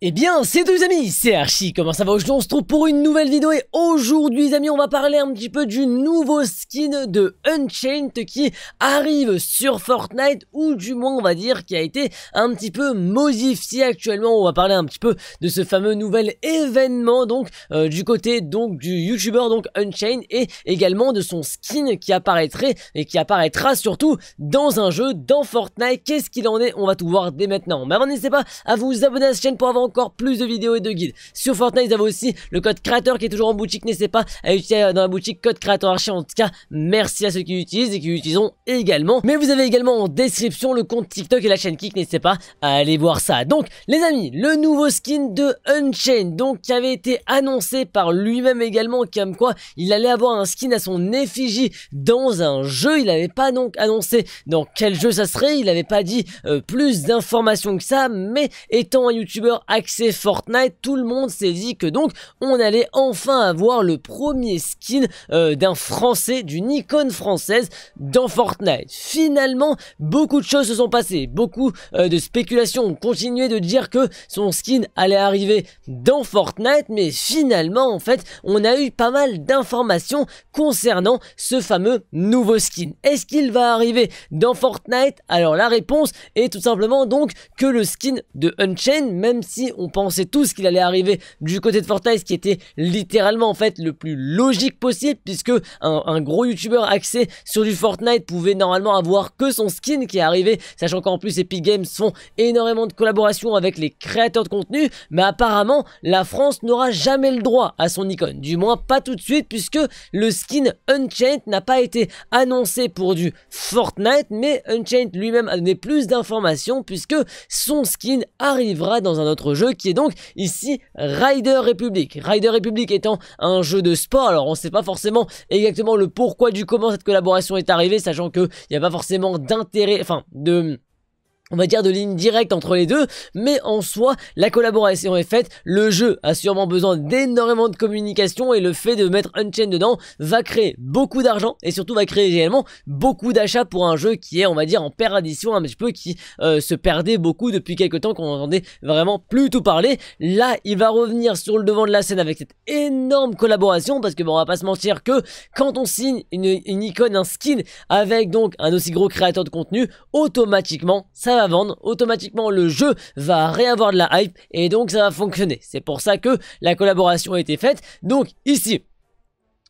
Eh bien, c'est deux amis, c'est Archie, comment ça va Aujourd'hui on se trouve pour une nouvelle vidéo et aujourd'hui les amis on va parler un petit peu du nouveau skin de Unchained qui arrive sur Fortnite ou du moins on va dire qui a été un petit peu modifié actuellement, on va parler un petit peu de ce fameux nouvel événement donc euh, du côté donc du YouTuber donc Unchained et également de son skin qui apparaîtrait et qui apparaîtra surtout dans un jeu dans Fortnite, qu'est-ce qu'il en est On va tout voir dès maintenant, mais avant n'hésitez pas à vous abonner à cette chaîne pour avoir encore plus de vidéos et de guides. Sur Fortnite, vous avez aussi le code créateur qui est toujours en boutique, n'hésitez pas à utiliser euh, dans la boutique code créateur archi. En tout cas, merci à ceux qui l'utilisent et qui l'utiliseront également. Mais vous avez également en description le compte TikTok et la chaîne Kik, n'hésitez pas à aller voir ça. Donc, les amis, le nouveau skin de Unchained, donc qui avait été annoncé par lui-même également, comme quoi il allait avoir un skin à son effigie dans un jeu. Il n'avait pas donc annoncé dans quel jeu ça serait, il avait pas dit euh, plus d'informations que ça, mais étant un youtubeur c'est Fortnite, tout le monde s'est dit que donc on allait enfin avoir le premier skin euh, d'un français, d'une icône française dans Fortnite. Finalement, beaucoup de choses se sont passées, beaucoup euh, de spéculations ont continué de dire que son skin allait arriver dans Fortnite, mais finalement en fait on a eu pas mal d'informations concernant ce fameux nouveau skin. Est-ce qu'il va arriver dans Fortnite Alors la réponse est tout simplement donc que le skin de Unchained, même si on pensait tous qu'il allait arriver du côté de Fortnite, ce qui était littéralement en fait le plus logique possible, puisque un, un gros youtubeur axé sur du Fortnite pouvait normalement avoir que son skin qui est arrivé, sachant qu'en plus Epic Games font énormément de collaborations avec les créateurs de contenu, mais apparemment la France n'aura jamais le droit à son icône, du moins pas tout de suite, puisque le skin Unchained n'a pas été annoncé pour du Fortnite, mais Unchained lui-même a donné plus d'informations, puisque son skin arrivera dans un autre jeu qui est donc ici Rider Republic. Rider Republic étant un jeu de sport, alors on ne sait pas forcément exactement le pourquoi du comment cette collaboration est arrivée, sachant qu'il n'y a pas forcément d'intérêt, enfin de on va dire de ligne directe entre les deux, mais en soi, la collaboration est faite, le jeu a sûrement besoin d'énormément de communication et le fait de mettre chain dedans va créer beaucoup d'argent et surtout va créer également beaucoup d'achats pour un jeu qui est, on va dire, en perdition un petit peu, qui euh, se perdait beaucoup depuis quelques temps qu'on entendait vraiment plus tout parler. Là, il va revenir sur le devant de la scène avec cette énorme collaboration parce que bon, on va pas se mentir que quand on signe une, une icône, un skin avec donc un aussi gros créateur de contenu, automatiquement, ça va vendre, automatiquement le jeu va réavoir de la hype et donc ça va fonctionner. C'est pour ça que la collaboration a été faite. Donc ici,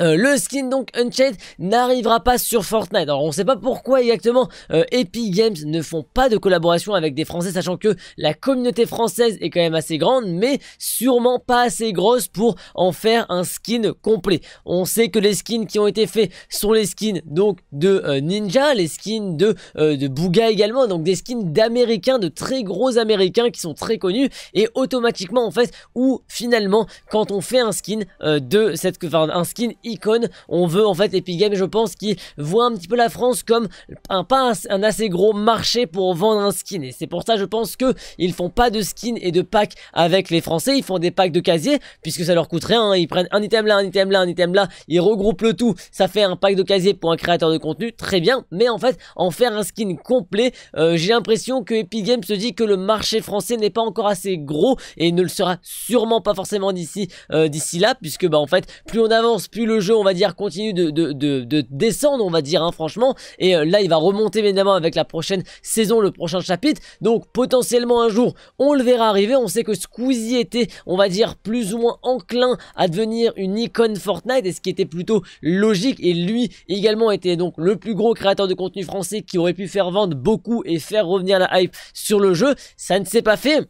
euh, le skin donc Unchained n'arrivera pas sur Fortnite. Alors on sait pas pourquoi exactement euh, Epic Games ne font pas de collaboration avec des Français, sachant que la communauté française est quand même assez grande, mais sûrement pas assez grosse pour en faire un skin complet. On sait que les skins qui ont été faits sont les skins donc de euh, Ninja, les skins de, de Booga également, donc des skins d'Américains, de très gros Américains qui sont très connus, et automatiquement en fait, ou finalement quand on fait un skin de cette... Enfin, un skin icône. On veut en fait Epic Games, je pense, qui voit un petit peu la France comme un pas un, assez gros marché pour vendre un skin. Et c'est pour ça, je pense que ils font pas de skin et de pack avec les Français. Ils font des packs de casiers puisque ça leur coûte rien. Hein. Ils prennent un item là, un item là, un item là. Ils regroupent le tout. Ça fait un pack de casiers pour un créateur de contenu, très bien. Mais en fait, en faire un skin complet, euh, j'ai l'impression que Epic Games se dit que le marché français n'est pas encore assez gros et ne le sera sûrement pas forcément d'ici euh, d'ici là, puisque bah en fait, plus on avance, plus le jeu, on va dire, continue de, descendre, on va dire, hein, franchement. Et euh, là, il va remonter évidemment avec la prochaine saison, le prochain chapitre. Donc potentiellement un jour, on le verra arriver. On sait que Squeezie était, on va dire, plus ou moins enclin à devenir une icône Fortnite, et ce qui était plutôt logique. Et lui également était donc le plus gros créateur de contenu français qui aurait pu faire vendre beaucoup et faire revenir la hype sur le jeu. Ça ne s'est pas fait.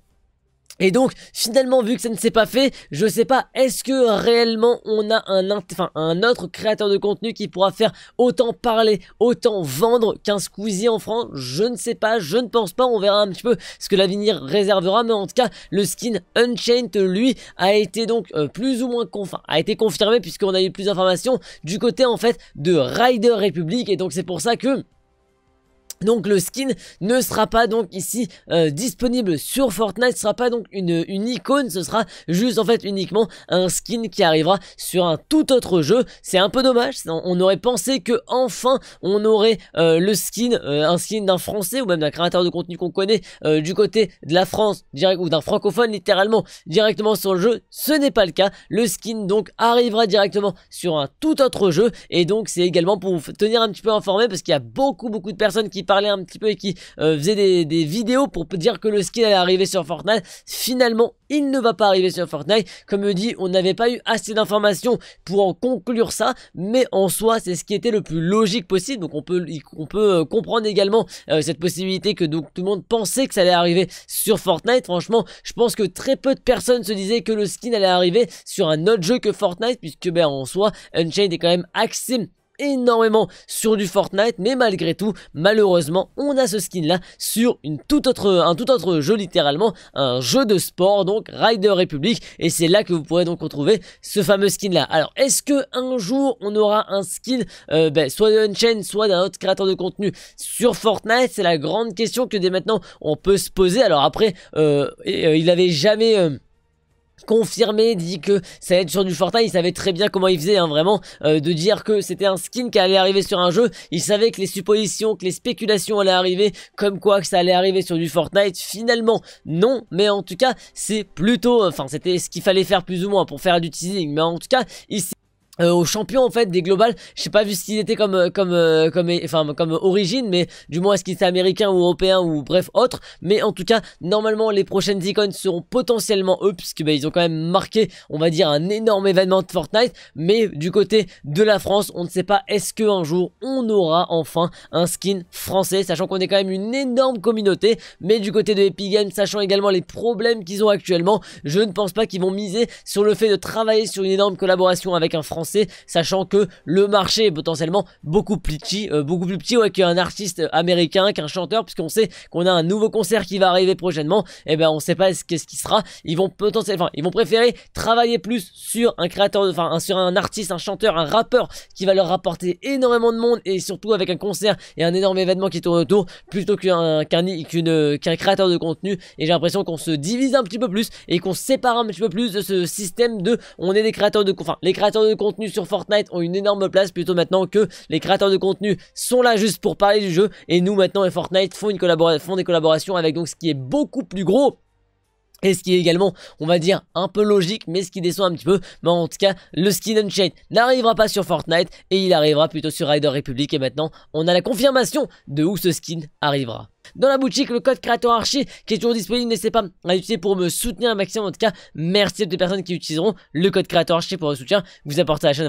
Et donc, finalement, vu que ça ne s'est pas fait, je sais pas, est-ce que réellement on a un, enfin, un autre créateur de contenu qui pourra faire autant parler, autant vendre qu'un Squeezie en France Je ne sais pas, je ne pense pas, on verra un petit peu ce que l'avenir réservera, mais en tout cas, le skin Unchained, lui, a été donc euh, plus ou moins confirmé, a été confirmé puisqu'on a eu plus d'informations du côté, en fait, de Rider Republic, et donc c'est pour ça que... Donc le skin ne sera pas donc ici euh, disponible sur Fortnite, ce sera pas donc une, icône, ce sera juste en fait uniquement un skin qui arrivera sur un tout autre jeu. C'est un peu dommage, on aurait pensé que enfin on aurait euh, le skin, euh, un skin d'un français ou même d'un créateur de contenu qu'on connaît du côté de la France direct, ou d'un francophone littéralement directement sur le jeu. Ce n'est pas le cas, le skin donc arrivera directement sur un tout autre jeu et donc c'est également pour vous tenir un petit peu informé parce qu'il y a beaucoup beaucoup de personnes qui parlent un petit peu et qui euh, faisait des, vidéos pour dire que le skin allait arriver sur Fortnite. Finalement, il ne va pas arriver sur Fortnite. Comme dit, on n'avait pas eu assez d'informations pour en conclure ça, mais en soi, c'est ce qui était le plus logique possible. Donc on peut, on peut euh, comprendre également euh, cette possibilité que donc tout le monde pensait que ça allait arriver sur Fortnite. Franchement, je pense que très peu de personnes se disaient que le skin allait arriver sur un autre jeu que Fortnite, puisque ben en soi, Unchained est quand même axé énormément sur du Fortnite, mais malgré tout, malheureusement, on a ce skin là sur une toute autre, un tout autre jeu littéralement, un jeu de sport, donc Rider Republic, et c'est là que vous pourrez donc retrouver ce fameux skin là. Alors, est-ce que un jour on aura un skin, euh, ben, soit de Unchained, soit d'un autre créateur de contenu sur Fortnite C'est la grande question que dès maintenant on peut se poser. Alors après, euh, euh, il avait jamais confirmé dit que ça allait être sur du Fortnite, il savait très bien comment il faisait hein, vraiment euh, de dire que c'était un skin qui allait arriver sur un jeu, il savait que les suppositions, que les spéculations allaient arriver comme quoi que ça allait arriver sur du Fortnite, finalement non, mais en tout cas c'est plutôt, enfin c'était ce qu'il fallait faire plus ou moins pour faire du teasing, mais en tout cas ici euh, aux au champion en fait des globales. Je sais pas vu ce était comme euh, comme euh, comme enfin comme, origine, mais du moins est-ce qu'il était américain ou européen ou bref autre. Mais en tout cas, normalement les prochaines icônes seront potentiellement eux puisque bah, ils ont quand même marqué, on va dire un énorme événement de Fortnite. Mais du côté de la France, on ne sait pas est-ce que un jour on aura enfin un skin français, sachant qu'on est quand même une énorme communauté. Mais du côté de Epic Games, sachant également les problèmes qu'ils ont actuellement, je ne pense pas qu'ils vont miser sur le fait de travailler sur une énorme collaboration avec un français sachant que le marché est potentiellement beaucoup plus petit, euh, beaucoup plus petit qu'un artiste américain, qu'un chanteur, puisqu'on sait qu'on a un nouveau concert qui va arriver prochainement, et eh ben on sait pas ce qu'est-ce qui sera. Ils vont potentiellement, ils vont préférer travailler plus sur un créateur, enfin sur un artiste, un chanteur, un rappeur qui va leur rapporter énormément de monde et surtout avec un concert et un énorme événement qui tourne autour, plutôt qu'un qu'un créateur de contenu. Et j'ai l'impression qu'on se divise un petit peu plus et qu'on sépare un petit peu plus de ce système de on est des créateurs de enfin les créateurs de contenu sur Fortnite ont une énorme place plutôt maintenant que les créateurs de contenu sont là juste pour parler du jeu et nous maintenant et Fortnite font, une des collaborations avec donc ce qui est beaucoup plus gros et ce qui est également, on va dire, un peu logique, mais ce qui descend un petit peu. Mais en tout cas, le skin Unchained n'arrivera pas sur Fortnite et il arrivera plutôt sur Rider Republic. Et maintenant, on a la confirmation de où ce skin arrivera dans la boutique le code créateur archi qui est toujours disponible. N'hésitez pas à l'utiliser pour me soutenir un maximum. En tout cas, merci à toutes les personnes qui utiliseront le code créateur archi pour le soutien. Vous apportez à la chaîne